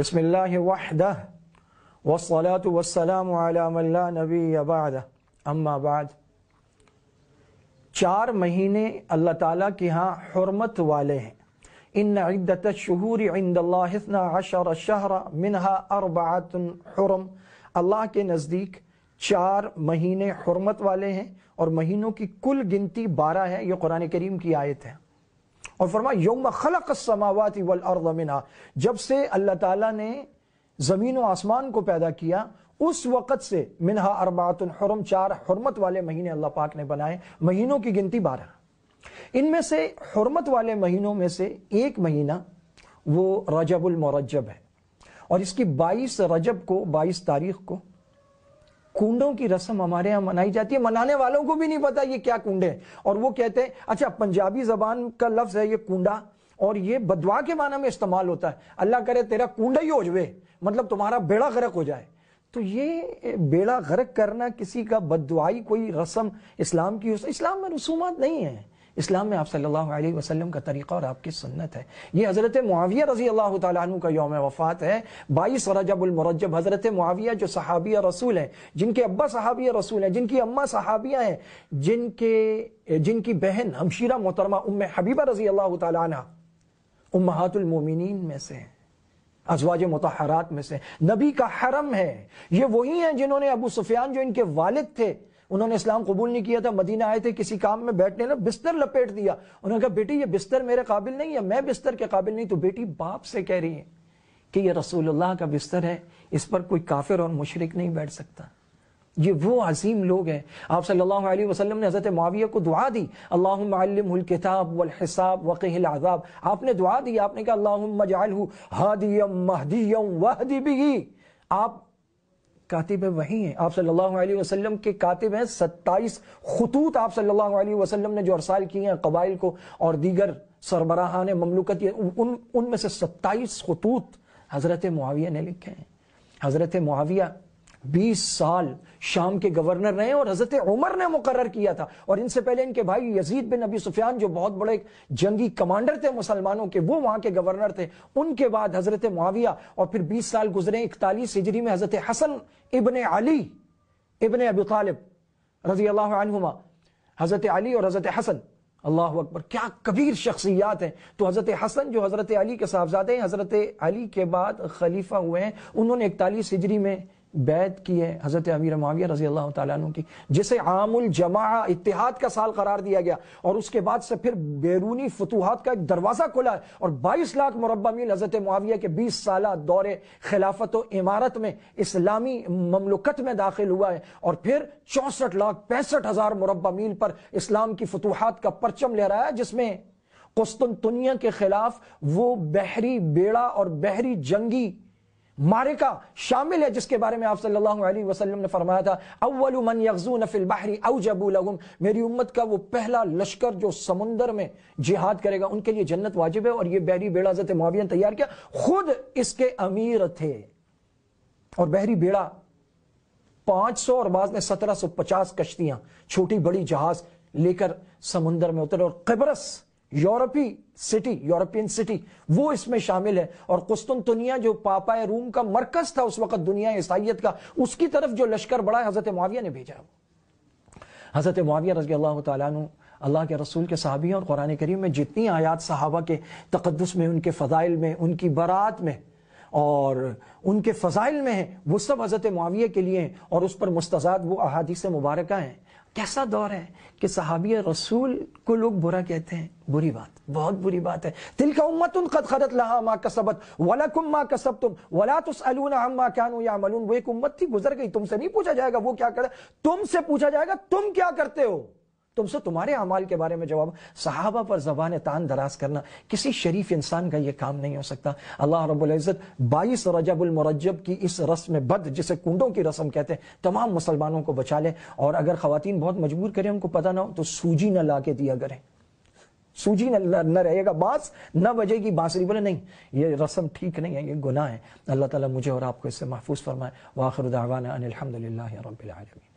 بسم الله وحده والصلاة والسلام على من لا نبي بعده अम्मा बाद चार महीने अल्लाह ताला के यहाँ हरमत वाले हैं इन इद्दत शहूर इंदल्लासना अशर शहर मिनहा अरबातन हरम अल्लाह के नज़दीक चार महीने हरमत वाले हैं और महीनों की कुल गिनती बारह है ये कुरान करीम की आयत है और फरमा योम खलक समावत वल अर्दमिना जब से अल्लाह ताला ने ज़मीन व आसमान को पैदा किया उस वक़्त से मिनहा अरबातुल हरम चार हरमत वाले महीने अल्लाह पाक ने बनाए महीनों की गिनती बारह इनमें से हरमत वाले महीनों में से एक महीना वो रजबुल है और इसकी बाईस रजब को बाईस तारीख को कुंडों की रस्म हमारे यहाँ मनाई जाती है मनाने वालों को भी नहीं पता ये क्या कुंडे है और वो कहते हैं अच्छा पंजाबी जबान का लफ्ज है ये कुंडा और ये बदवा के माना में इस्तेमाल होता है अल्लाह करे तेरा कुंडा ही हो जाए मतलब तुम्हारा बेड़ा गर्क हो जाए तो ये बेड़ा गर्क करना किसी का बदवाई कोई रस्म इस्लाम की इस्लाम में रसूमात नहीं है इस्लाम में आप सल्लल्लाहु अलैहि वसल्लम का तरीक़ा और आपकी सुन्नत है ये हज़रत मुआविया रजी अल्लाह तु का योम वफ़ात है बाईस रजबुलमरजब हज़रत मुआविया जो सहाबिया रसूल हैं जिनके अब्बा सहाबिया रसूल हैं जिनकी अम्मा सहाबिया हैं जिनके जिनकी बहन हमशीरा मोहतरमा उम हबीबा रजी अल्लाह तला उम्मातुलमोमिन में से अजवाज मतहरात में से नबी का हरम है ये वही हैं जिन्होंने अबू सुफियान जो इनके वालिद थे उन्होंने इस्लाम कबूल नहीं किया था मदीना आए थे किसी काम में बैठने ना बिस्तर लपेट दिया उन्होंने कहा बेटी ये बिस्तर मेरे काबिल नहीं है मैं बिस्तर के काबिल नहीं तो बेटी बाप से कह रही है कि यह रसूलुल्लाह का बिस्तर है इस पर कोई काफिर और मुशरक नहीं बैठ सकता ये वो अजीम लोग हैं आप सल्लल्लाहु अलैहि वसल्लम ने हज़रत माविया को दुआ दी अल्लाहुम्मा किताब वल हिसाब वकील आज़ाब आपने दुआ दी आपने कहा अल्लाहुम्मा जालहु हादियम महदियम वहदी बिही आप कातिब है वही है आप सल्लल्लाहु अलैहि वसल्लम के कातिब हैं सत्ताईस खतूत आप सल्लल्लाहु अलैहि वसल्लम ने जो अरसाल किए हैं कबाइल को और दीगर ने ममलूकत उन उनमें से सत्ताईस खतूत हज़रत मुआविया ने लिखे हैं हज़रत मुआविया बीस साल शाम के गवर्नर रहे और हज़रत उमर ने मुकर किया था और इनसे पहले इनके भाई यजीद बिन अबी सुफियान जो बहुत बड़े जंगी कमांडर थे मुसलमानों के वो वहां के गवर्नर थे उनके बाद हज़रत मुआविया और फिर बीस साल गुजरे इकतालीस हिजरी में हज़रत हसन इबन अली इबन अबी तालिब रजी अल्लाहुमा हज़रत अली और हज़रत हसन अल्लाह अकबर क्या कबीर शख्सियात हैं तो हज़रत हसन जो हज़रत अली के साहबजादे हैं हज़रत अली के बाद खलीफा हुए हैं उन्होंने इकतालीस हिजरी में बैत की है हज़रत अमीर माविया रजी अल्लाह तु की जिसे आमुल जमा इतिहाद का साल करार दिया गया और उसके बाद से फिर बैरूनी फतूहत का एक दरवाज़ा खुला है और बाईस लाख मुरबा मील हज़रत माविया के बीस साल दौरे खिलाफत इमारत में इस्लामी ममलकत में दाखिल हुआ है और फिर चौंसठ लाख पैंसठ हज़ार मुरबा मील पर इस्लाम की फतूहत का परचम लहराया जिसमें कुस्तुनतुनिया के खिलाफ वो बहरी बेड़ा और बहरी जंगी मारिका शामिल है जिसके बारे में आप सल्लल्लाहु अलैहि वसल्लम ने फरमाया था अव्वलु मन यगजून फिल बहरी अवजबू मेरी उम्मत का वो पहला लश्कर जो समुंदर में जिहाद करेगा उनके लिए जन्नत वाजिब है और ये बहरी बेड़ा हजरत मुआविया ने तैयार किया खुद इसके अमीर थे और बहरी बेड़ा 500 और सत्रह सौ 1750 कश्तियां छोटी बड़ी जहाज लेकर समुंदर में उतरे और कब्रस यूरोपी सिटी यूरोपियन सिटी वो इसमें शामिल है और कुस्तुनतुनिया जो पापा रूम का मरकज था उस वक्त दुनिया ईसाइत का उसकी तरफ जो लश्कर बढ़ा हजरत माविया ने भेजा वो हजरत माविया रजी अल्लाह तु अल्लाह के रसूल के साहबी और कुरान करीम में जितनी आयात साहबा के तकदस में उनके फ़जाइल में उनकी बारात में और उनके फ़ज़ाइल में है वो सब हज़रत माविया के लिए हैं और उस पर मुस्तजाद वो अहादीस मुबारक हैं कैसा दौर है कि सहाबिया रसूल को लोग बुरा कहते हैं बुरी बात बहुत बुरी बात है दिल का उम्मत उन खत खरत लहा माँ कसबत वला कुम माँ कसब तुम वला अलून हम माँ नू या मलून वो एक उम्मत थी गुजर गई तुमसे नहीं पूछा जाएगा वो क्या करे तुमसे पूछा जाएगा तुम क्या करते हो तुमसे तुम्हारे अमाल के बारे में जवाब सहाबा पर जबान तान दराज करना किसी शरीफ इंसान का यह काम नहीं हो सकता अल्लाह रबुल्ज़त बाईस रजबुलमरजब की इस रस्म बद जिसे कुंडों की रस्म कहते हैं तमाम मुसलमानों को बचा लें और अगर खातन बहुत मजबूर करें उनको पता ना हो तो सूजी न ला के दिया करें सूजी न, न रहेगा बास न बजेगी बांसरी बोले नहीं ये रस्म ठीक नहीं है ये गुनाह है अल्लाह ताला मुझे और आपको इससे महफूज फरमाए वाखरदावान अनिलहमदिल्ला रबीआलमी